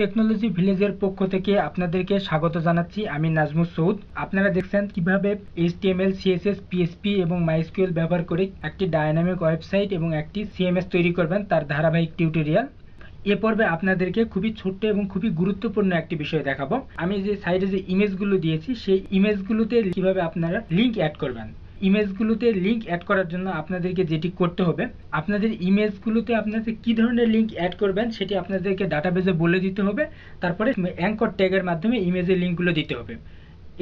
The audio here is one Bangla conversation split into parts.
টেকনোলজি ভিলেজের পক্ষ থেকে আপনাদেরকে স্বাগত জানাচ্ছি আমি নাজমুল সৌদ আপনারা দেখছেন কিভাবে এইচটিএমএল সিএসএস পিএসপি এবং মাইসকিউএল ব্যবহার করে একটি ডায়নামিক ওয়েবসাইট এবং একটি সিএমএস তৈরি করবেন তার ধারাবাহিক টিউটোরিয়াল এ পর্বে আপনাদেরকে খুবই ছোট্ট এবং খুবই গুরুত্বপূর্ণ একটি বিষয় দেখাবো আমি যে সাইডে যে ইমেজগুলো দিয়েছি সেই ইমেজগুলোতে কিভাবে আপনারা লিঙ্ক অ্যাড করবেন ইমেজগুলোতে লিঙ্ক অ্যাড করার জন্য আপনাদেরকে যেটি করতে হবে আপনাদের ইমেজগুলোতে আপনাদের কি ধরনের লিঙ্ক অ্যাড করবেন সেটি আপনাদেরকে ডাটাবেজে বলে দিতে হবে তারপরে অ্যাঙ্কর ট্যাগের মাধ্যমে ইমেজের লিঙ্কগুলো দিতে হবে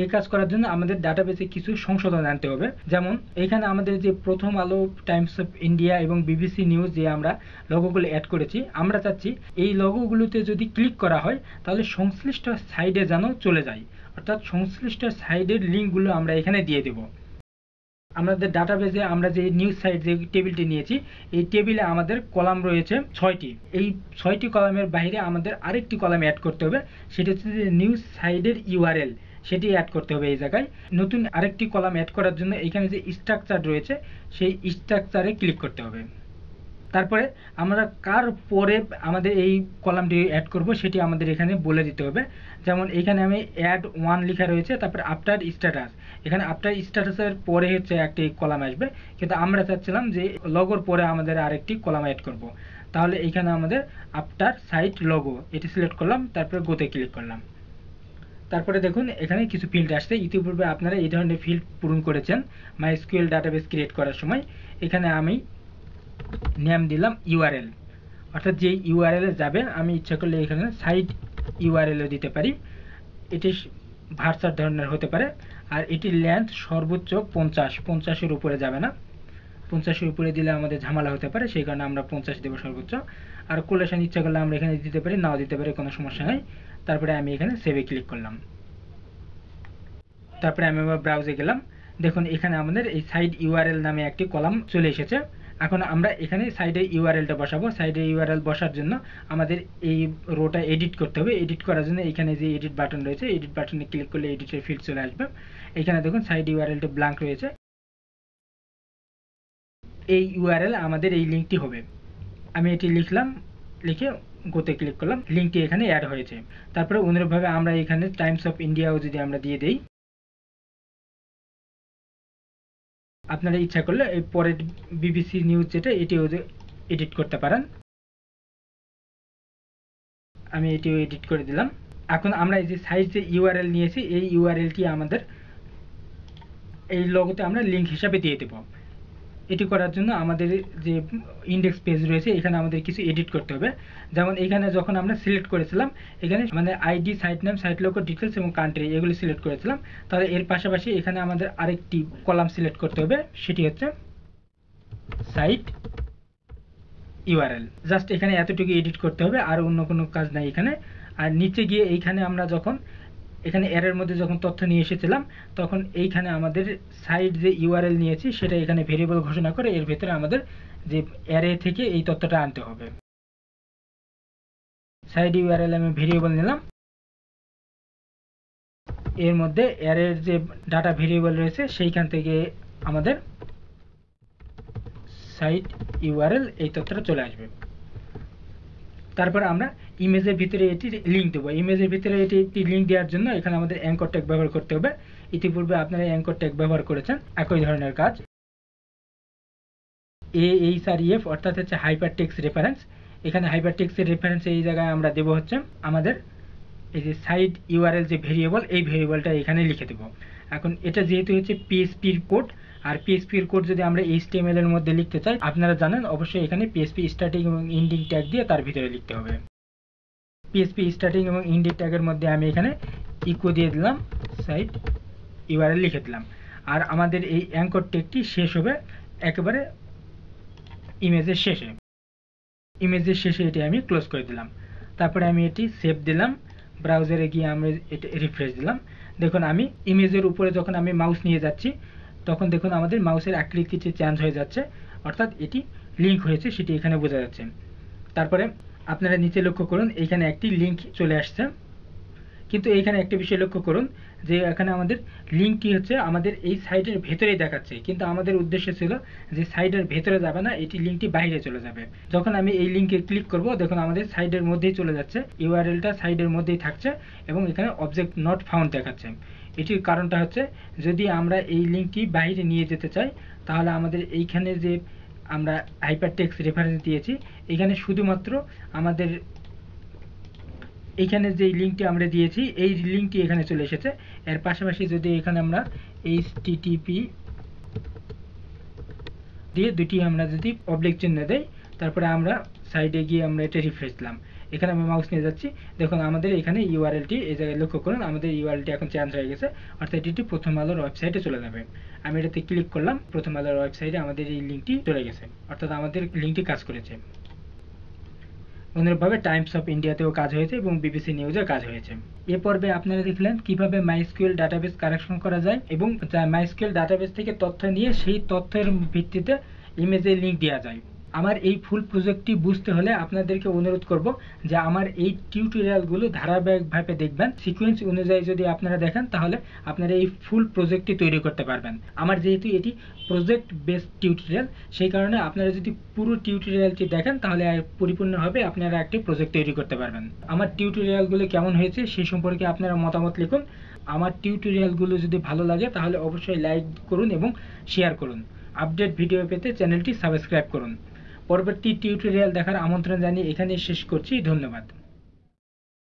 এ কাজ করার জন্য আমাদের ডাটাবেসে কিছু সংশোধন আনতে হবে যেমন এখানে আমাদের যে Prothom Alo Times of India এবং বিবিসি নিউজ যে আমরা লগোগুলো অ্যাড করেছি আমরা চাচ্ছি এই লগোগুলোতে যদি ক্লিক করা হয় তাহলে সংশ্লিষ্ট সাইডে যেন চলে যায় অর্থাৎ সংশ্লিষ্ট সাইডের লিঙ্কগুলো আমরা এখানে দিয়ে দেবো আমাদের ডাটাবেজে আমরা যে নিউজ সাইট যে টেবিলটি নিয়েছি এই টেবিলে আমাদের কলাম রয়েছে ছয়টি এই ছয়টি কলামের বাইরে আমাদের আরেকটি কলাম অ্যাড করতে হবে সেটি হচ্ছে যে নিউজ সাইডের ইউআরএল সেটি অ্যাড করতে হবে এই জায়গায় নতুন আরেকটি কলাম অ্যাড করার জন্য এখানে যে স্ট্রাকচার রয়েছে সেই স্ট্রাকচারে ক্লিক করতে হবে তারপরে আমরা কার পরে আমাদের এই কলামটি অ্যাড করব সেটি আমাদের এখানে বলে দিতে হবে যেমন এখানে আমি অ্যাড ওয়ান লেখা রয়েছে তারপরে আফটার স্ট্যাটাস এখানে আফটার স্ট্যাটাসের পরে হচ্ছে একটি কলাম আসবে কিন্তু আমরা চাচ্ছিলাম যে লগোর পরে আমাদের আরেকটি কলাম অ্যাড করব। তাহলে এখানে আমাদের আফটার সাইট লগো এটি সিলেক্ট করলাম তারপরে গোতে ক্লিক করলাম তারপরে দেখুন এখানে কিছু ফিল্ড আসছে ইতিপূর্বে আপনারা এই ধরনের ফিল্ড পূরণ করেছেন মাই স্কুয়েল ডাটাবেস ক্রিয়েট করার সময় এখানে আমি নেম দিলাম ইউআরএল অর্থাৎ যে ইউআরএলে যাবে আমি ইচ্ছা করলে এখানে সাইট ইউআরএলও দিতে পারি এটি ভার্সার ধরনের হতে পারে আর এটির লেন্থ সর্বোচ্চ পঞ্চাশ পঞ্চাশের উপরে যাবে না পঞ্চাশের উপরে দিলে আমাদের ঝামেলা হতে পারে সেই কারণে আমরা পঞ্চাশ দেবো সর্বোচ্চ আর কোলেশন ইচ্ছা করলে আমরা এখানে দিতে পারি নাও দিতে পারি কোনো সমস্যা নেই তারপরে আমি এখানে সেভে ক্লিক করলাম তারপরে আমি আবার ব্রাউজে গেলাম দেখুন এখানে আমাদের এই সাইড ইউআরএল নামে একটি কলাম চলে এসেছে এখন আমরা এখানে সাইডে ইউআরএলটা বসাবো সাইডে ইউআরএল বসার জন্য আমাদের এই রোটা এডিট করতে হবে এডিট করার জন্য এখানে যে এডিট বাটন রয়েছে এডিট বাটনে ক্লিক করলে এডিটের ফিল্ড চলে আসবে এখানে দেখুন সাইড ইউআরএলটা ব্ল্যাঙ্ক রয়েছে এই ইউআরএল আমাদের এই লিঙ্কটি হবে আমি এটি লিখলাম লিখে গোতে ক্লিক করলাম লিঙ্কটি এখানে অ্যাড হয়েছে তারপরে অনুরূপভাবে আমরা এখানে টাইমস অফ ইন্ডিয়াও যদি আমরা দিয়ে দিই আপনারা ইচ্ছা করলে এই পরের বিবিসি নিউজ যেটা এটিও এডিট করতে পারেন আমি এটিও এডিট করে দিলাম এখন আমরা এই যে সাইজ যে ইউআরএল নিয়েছি এই ইউআরএলটি আমাদের এই লগতে আমরা লিঙ্ক হিসাবে দিয়ে দেবো এটি করার জন্য আমাদের যে ইন্ডেক্স পেজ রয়েছে এখানে আমাদের কিছু এডিট করতে হবে যেমন এখানে যখন আমরা সিলেক্ট করেছিলাম এখানে মানে আইডি সাইট নেম সাইট লোকের ডিটেলস এবং কান্ট্রি এগুলি সিলেক্ট করেছিলাম তাহলে এর পাশাপাশি এখানে আমাদের আরেকটি কলাম সিলেক্ট করতে হবে সেটি হচ্ছে সাইট ইউআরএল জাস্ট এখানে এতটুকু এডিট করতে হবে আর অন্য কোনো কাজ নাই এখানে আর নিচে গিয়ে এইখানে আমরা যখন এখানে এরের মধ্যে যখন তথ্য নিয়ে এসেছিলাম তখন এইখানে আমাদের সাইড যে ইউআরএল নিয়েছি সেটা এখানে ভেরিয়েবল ঘোষণা করে এর ভেতরে আমাদের যে অ্যারে থেকে এই তথ্যটা আনতে হবে সাইড ইউআরএল আমি ভেরিয়েবল নিলাম এর মধ্যে অ্যারের যে ডাটা ভেরিয়েবল রয়েছে সেইখান থেকে আমাদের সাইট ইউআরএল এই তথ্যটা চলে আসবে তারপর আমরা ইমেজের ভিতরে এটি লিঙ্ক দেবো ইমেজের ভিতরে এটি একটি লিঙ্ক দেওয়ার জন্য এখানে আমাদের অ্যাঙ্কর ট্যাগ ব্যবহার করতে হবে ইতিপূর্বে আপনারা অ্যাঙ্কর ট্যাগ ব্যবহার করেছেন একই ধরনের কাজ এ এইচ আর ইএফ অর্থাৎ হচ্ছে হাইপার টেক্স রেফারেন্স এখানে হাইপার টেক্সের রেফারেন্স এই জায়গায় আমরা দেবো হচ্ছে আমাদের এই যে সাইড ইউআরএল যে ভেরিয়েবল এই ভেরিয়েবলটা এখানে লিখে দেবো এখন এটা যেহেতু হচ্ছে পিএসপির কোড আর পিএসপির কোড যদি আমরা এইচ এল এর মধ্যে লিখতে চাই আপনারা জানেন অবশ্যই এখানে পিএসপি স্টার্টিং এবং ইন্ডিং ট্যাগ দিয়ে তার ভিতরে লিখতে হবে পিএসপি স্টার্টিং এবং ইন্ডি ট্যাগের মধ্যে আমি এখানে ইকো দিয়ে দিলাম সাইট ইউআরএল লিখে দিলাম আর আমাদের এই অ্যাঙ্কর ট্যাগটি শেষ হবে একেবারে ইমেজের শেষে ইমেজের শেষে এটি আমি ক্লোজ করে দিলাম তারপরে আমি এটি সেভ দিলাম ব্রাউজারে গিয়ে আমরা এটি রিফ্রেশ দিলাম দেখুন আমি ইমেজের উপরে যখন আমি মাউস নিয়ে যাচ্ছি তখন দেখুন আমাদের মাউসের আকৃতিটি চেঞ্জ হয়ে যাচ্ছে অর্থাৎ এটি লিঙ্ক হয়েছে সেটি এখানে বোঝা যাচ্ছে তারপরে আপনারা নিচে লক্ষ্য করুন এখানে একটি লিঙ্ক চলে আসছে কিন্তু এইখানে একটা বিষয় লক্ষ্য করুন যে এখানে আমাদের লিঙ্কটি হচ্ছে আমাদের এই সাইডের ভেতরে দেখাচ্ছে কিন্তু আমাদের উদ্দেশ্য ছিল যে সাইডের ভেতরে যাবে না এটি লিঙ্কটি বাইরে চলে যাবে যখন আমি এই লিঙ্কে ক্লিক করব দেখুন আমাদের সাইডের মধ্যেই চলে যাচ্ছে ইউআরএলটা সাইডের মধ্যেই থাকছে এবং এখানে অবজেক্ট নট ফাউন্ড দেখাচ্ছে এটির কারণটা হচ্ছে যদি আমরা এই লিঙ্কটি বাইরে নিয়ে যেতে চাই তাহলে আমাদের এইখানে যে আমরা হাইপারটেক্স রেফারেন্স দিয়েছি এখানে শুধুমাত্র আমাদের এখানে যে লিঙ্কটি আমরা দিয়েছি এই লিঙ্কটি এখানে চলে এসেছে এর পাশাপাশি যদি এখানে আমরা এইচটিটিপি দিয়ে দুটি আমরা যদি পাবলিক চিহ্ন দেই তারপরে আমরা সাইডে গিয়ে আমরা এটা রিফ্রেশ দিলাম এখানে আমি মাউস নিয়ে যাচ্ছি দেখুন আমাদের এখানে ইউআরএলটি এই জায়গায় লক্ষ্য করুন আমাদের ইউআরএলটি এখন চেঞ্জ হয়ে গেছে অর্থাৎ এটি প্রথম আলোর ওয়েবসাইটে চলে যাবে আমি এটাতে ক্লিক করলাম প্রথম আলোর ওয়েবসাইটে আমাদের এই লিঙ্কটি চলে গেছে অর্থাৎ আমাদের লিঙ্কটি কাজ করেছে অনুরূপভাবে টাইমস অফ ইন্ডিয়াতেও কাজ হয়েছে এবং বিবিসি নিউজে কাজ হয়েছে এ পর্বে আপনারা দেখলেন কিভাবে মাইস্কিউএল ডাটাবেস কারেকশন করা যায় এবং মাইস্কিউএল ডাটাবেস থেকে তথ্য নিয়ে সেই তথ্যের ভিত্তিতে ইমেজে লিঙ্ক দেওয়া যায় আমার এই ফুল প্রজেক্টটি বুঝতে হলে আপনাদেরকে অনুরোধ করব যে আমার এই টিউটোরিয়ালগুলো ধারাবাহিকভাবে দেখবেন সিকোয়েন্স অনুযায়ী যদি আপনারা দেখেন তাহলে আপনারা এই ফুল প্রজেক্টটি তৈরি করতে পারবেন আমার যেহেতু এটি প্রজেক্ট বেসড টিউটোরিয়াল সেই কারণে আপনারা যদি পুরো টিউটোরিয়ালটি দেখেন তাহলে পরিপূর্ণভাবে আপনারা একটি প্রজেক্ট তৈরি করতে পারবেন আমার টিউটোরিয়ালগুলো কেমন হয়েছে সেই সম্পর্কে আপনারা মতামত লিখুন আমার টিউটোরিয়ালগুলো যদি ভালো লাগে তাহলে অবশ্যই লাইক করুন এবং শেয়ার করুন আপডেট ভিডিও পেতে চ্যানেলটি সাবস্ক্রাইব করুন পরবর্তী টিউটোরিয়াল দেখার আমন্ত্রণ জানিয়ে এখানেই শেষ করছি ধন্যবাদ